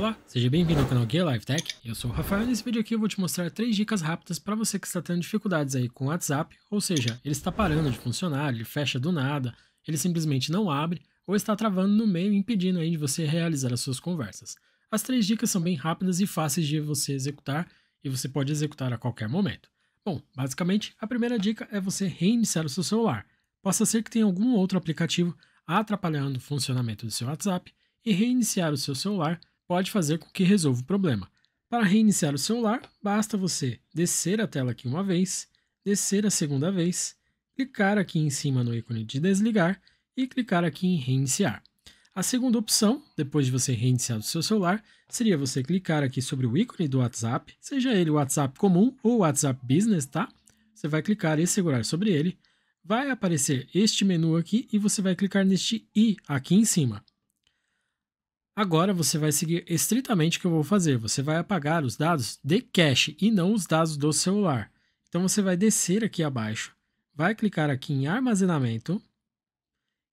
Olá, seja bem-vindo ao canal Guia Live Tech. Eu sou o Rafael e nesse vídeo aqui eu vou te mostrar três dicas rápidas para você que está tendo dificuldades aí com o WhatsApp, ou seja, ele está parando de funcionar, ele fecha do nada, ele simplesmente não abre ou está travando no meio, impedindo aí de você realizar as suas conversas. As três dicas são bem rápidas e fáceis de você executar e você pode executar a qualquer momento. Bom, basicamente, a primeira dica é você reiniciar o seu celular. Possa ser que tenha algum outro aplicativo atrapalhando o funcionamento do seu WhatsApp e reiniciar o seu celular pode fazer com que resolva o problema. Para reiniciar o celular, basta você descer a tela aqui uma vez, descer a segunda vez, clicar aqui em cima no ícone de desligar e clicar aqui em reiniciar. A segunda opção, depois de você reiniciar o seu celular, seria você clicar aqui sobre o ícone do WhatsApp, seja ele o WhatsApp comum ou o WhatsApp Business, tá? Você vai clicar e segurar sobre ele. Vai aparecer este menu aqui e você vai clicar neste i aqui em cima. Agora você vai seguir estritamente o que eu vou fazer. Você vai apagar os dados de cache e não os dados do celular. Então você vai descer aqui abaixo, vai clicar aqui em armazenamento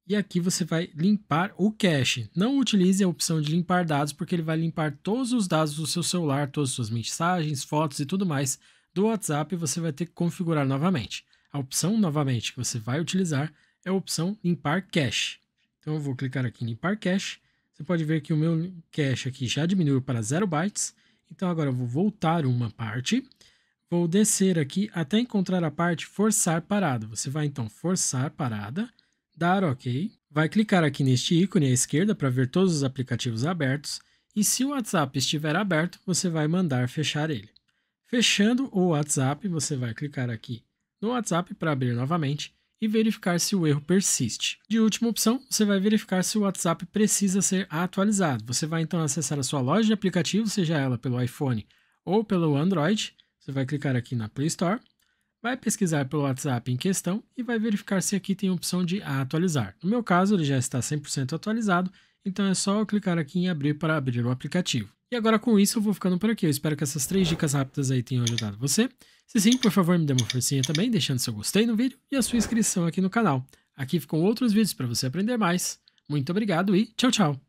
e aqui você vai limpar o cache. Não utilize a opção de limpar dados porque ele vai limpar todos os dados do seu celular, todas as suas mensagens, fotos e tudo mais do WhatsApp e você vai ter que configurar novamente. A opção novamente que você vai utilizar é a opção limpar cache. Então eu vou clicar aqui em limpar cache você pode ver que o meu cache aqui já diminuiu para 0 bytes. Então agora eu vou voltar uma parte. Vou descer aqui até encontrar a parte forçar parada. Você vai então forçar parada, dar OK. Vai clicar aqui neste ícone à esquerda para ver todos os aplicativos abertos. E se o WhatsApp estiver aberto, você vai mandar fechar ele. Fechando o WhatsApp, você vai clicar aqui no WhatsApp para abrir novamente e verificar se o erro persiste. De última opção, você vai verificar se o WhatsApp precisa ser atualizado. Você vai então acessar a sua loja de aplicativos, seja ela pelo iPhone ou pelo Android. Você vai clicar aqui na Play Store Vai pesquisar pelo WhatsApp em questão e vai verificar se aqui tem a opção de atualizar. No meu caso, ele já está 100% atualizado, então é só eu clicar aqui em abrir para abrir o aplicativo. E agora com isso eu vou ficando por aqui. Eu espero que essas três dicas rápidas aí tenham ajudado você. Se sim, por favor, me dê uma forcinha também, deixando seu gostei no vídeo e a sua inscrição aqui no canal. Aqui ficam outros vídeos para você aprender mais. Muito obrigado e tchau, tchau!